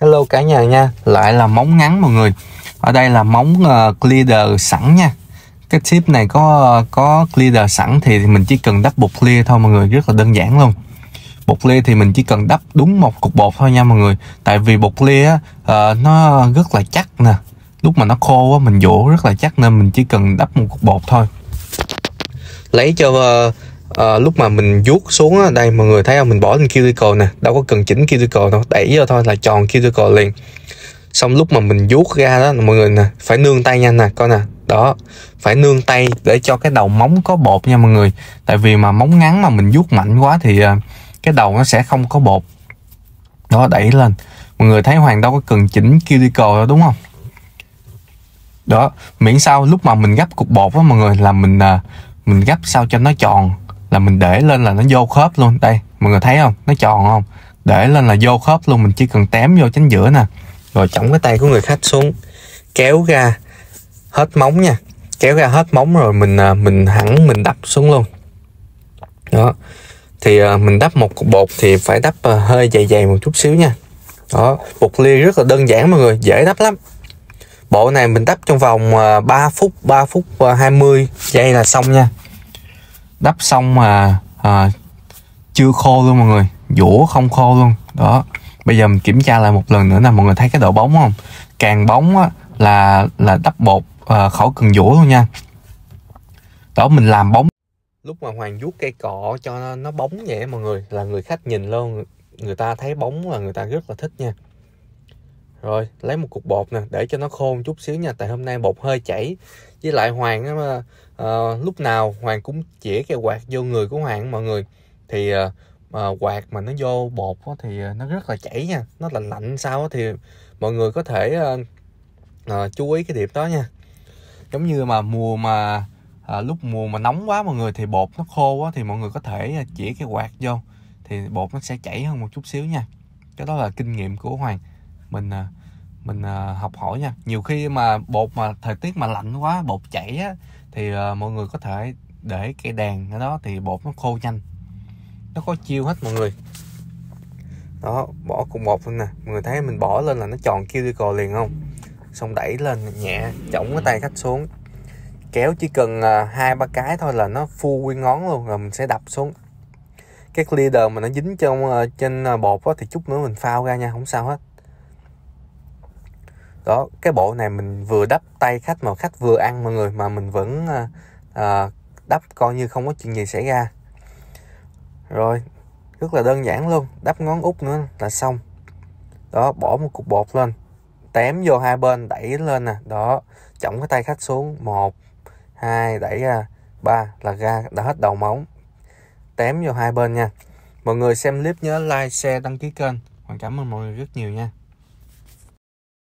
Hello cả nhà nha, lại là móng ngắn mọi người. Ở đây là móng uh, ờ, leader sẵn nha. Cái tip này có có clear sẵn thì mình chỉ cần đắp bột clear thôi mọi người, rất là đơn giản luôn. Bột clear thì mình chỉ cần đắp đúng một cục bột thôi nha mọi người. Tại vì bột clear uh, ờ, nó rất là chắc nè. Lúc mà nó khô á mình dỗ rất là chắc nên mình chỉ cần đắp một cục bột thôi. Lấy cho uh, à, lúc mà mình vuốt xuống á, đây mọi người thấy không mình bỏ lên cuticle nè đâu có cần chỉnh cuticle đâu đẩy vô thôi là tròn cuticle liền xong lúc mà mình vuốt ra đó mọi người nè phải nương tay nhanh nè coi nè đó phải nương tay để cho cái đầu móng có bột nha mọi người tại vì mà móng ngắn mà mình vuốt mạnh quá thì ờ, cái đầu nó sẽ không có bột đó đẩy lên mọi người thấy hoàng đâu có cần chỉnh cuticle đâu đúng không đó miễn sao lúc mà mình gấp cục bột á mọi người là mình ờ, mình gấp sao cho nó tròn là mình để lên là nó vô khớp luôn đây mọi người thấy không nó tròn không để lên là vô khớp luôn mình chỉ cần tém vô chính giữa nè rồi chống cái tay của người khách xuống kéo ra hết móng nha kéo ra hết móng rồi mình à, mình hẳn mình đắp xuống luôn đó thì à, mình đắp một cục bột thì phải đắp à, hơi dày dày một chút xíu nha đó bột lia rất là đơn giản mọi người dễ đắp lắm bộ này mình đắp trong vòng 3 phút 3 phút 20 giây là xong nha đắp xong mà à, chưa khô luôn mọi người dũa không khô luôn đó bây giờ mình kiểm tra lại một lần nữa là mọi người thấy cái độ bóng không càng bóng á, là là đắp bột à, khỏi cần dũa luôn nha đó mình làm bóng lúc mà hoàng vuốt cây cọ cho nó, nó bóng vậy mọi người là người khách nhìn luôn người ta thấy bóng là người ta rất là thích nha rồi lấy một cục bột nè để cho nó khô một chút xíu nha tại hôm nay bột hơi chảy với lại hoàng á uh, lúc nào hoàng cũng chĩa cái quạt vô người của hoàng mọi người thì uh, ờ, mà ờ, quạt mà nó vô bột đó, thì nó rất là chảy nha nó lạnh lạnh sao đó, thì mọi người có thể uh, uh, chú ý cái điểm đó nha giống như mà mùa mà uh, lúc mùa mà nóng quá mọi người thì bột nó khô quá thì mọi người có thể chỉ cái quạt vô thì bột nó sẽ chảy hơn một chút xíu nha cái đó là kinh nghiệm của hoàng mình à, mình à, học hỏi nha nhiều khi mà bột mà thời tiết mà lạnh quá bột chảy á, thì à, mọi người có thể để cây đèn ở đó thì bột nó khô nhanh nó có chiêu hết mọi người đó bỏ cùng bột lên nè mọi người thấy mình bỏ lên là nó tròn cuticle liền không xong đẩy lên nhẹ chổng cái tay khách xuống kéo chỉ cần hai ba cái thôi là nó phu nguyên ngón luôn rồi mình sẽ đập xuống cái leader mà nó dính trong ờ, trên bột đó, thì chút nữa mình phao ra nha không sao hết đó cái bộ này mình vừa đắp tay khách mà khách vừa ăn mọi người mà mình vẫn à, à, đắp coi như không có chuyện gì xảy ra rồi rất là đơn giản luôn đắp ngón út nữa là xong đó bỏ một cục bột lên tém vô hai bên đẩy lên nè đó chỏng cái tay khách xuống một hai đẩy ra ba là ra đã hết đầu móng tém vô hai bên nha mọi người xem clip nhớ like share đăng ký kênh Hoàng cảm ơn mọi người rất nhiều nha